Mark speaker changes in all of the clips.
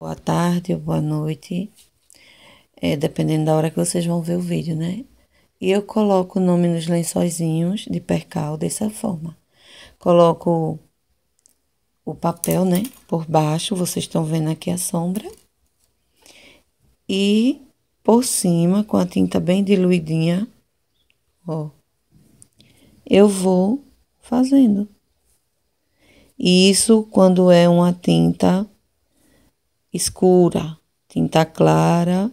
Speaker 1: boa tarde ou boa noite, é, dependendo da hora que vocês vão ver o vídeo, né? E eu coloco o nome nos lençóizinhos de percal dessa forma. Coloco o papel, né, por baixo, vocês estão vendo aqui a sombra. E por cima, com a tinta bem diluidinha, ó, eu vou fazendo. E isso quando é uma tinta escura, tinta clara,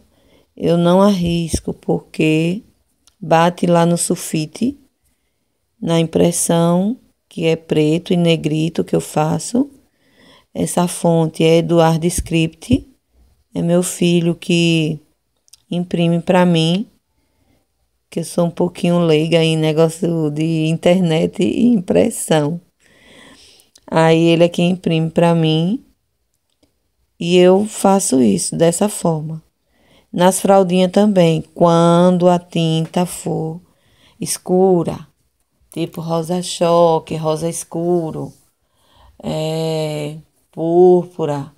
Speaker 1: eu não arrisco porque bate lá no sulfite, na impressão que é preto e negrito que eu faço. Essa fonte é Eduardo Script, é meu filho que imprime para mim, que eu sou um pouquinho leiga em negócio de internet e impressão. Aí ele é quem imprime para mim e eu faço isso dessa forma. Nas fraldinhas também, quando a tinta for escura, tipo rosa choque, rosa escuro, é, púrpura,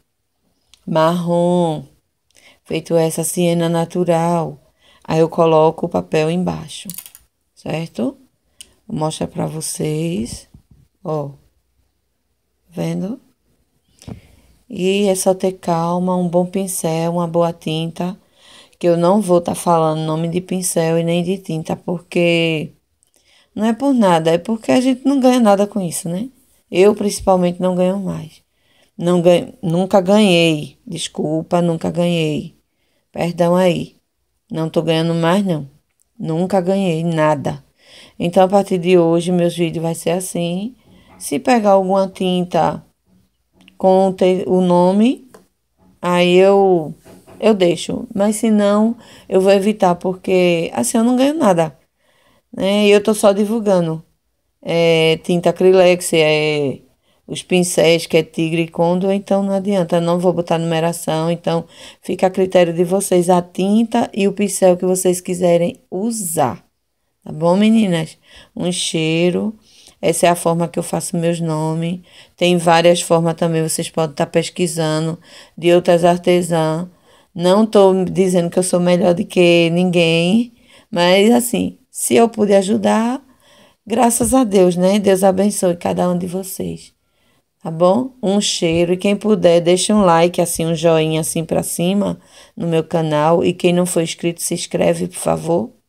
Speaker 1: marrom, feito essa siena natural. Aí eu coloco o papel embaixo, certo? Vou mostrar pra vocês. Ó, tá vendo? E é só ter calma, um bom pincel, uma boa tinta. Que eu não vou estar tá falando nome de pincel e nem de tinta, porque não é por nada, é porque a gente não ganha nada com isso, né? Eu principalmente não ganho mais. Não ganho, nunca ganhei. Desculpa, nunca ganhei. Perdão aí. Não tô ganhando mais não. Nunca ganhei nada. Então a partir de hoje meus vídeos vai ser assim. Se pegar alguma tinta com o, nome, aí eu eu deixo. Mas se não, eu vou evitar, porque assim eu não ganho nada. Né? E eu tô só divulgando. É, tinta acrílex, é os pincéis, que é tigre e condo, então não adianta, não vou botar numeração, então fica a critério de vocês a tinta e o pincel que vocês quiserem usar. Tá bom, meninas? Um cheiro essa é a forma que eu faço meus nomes. Tem várias formas também, vocês podem estar pesquisando, de outras artesãs. Não estou dizendo que eu sou melhor do que ninguém, mas assim, se eu puder ajudar, graças a Deus, né? Deus abençoe cada um de vocês. Tá bom? Um cheiro e quem puder, deixa um like assim, um joinha assim para cima no meu canal e quem não for inscrito, se inscreve, por favor.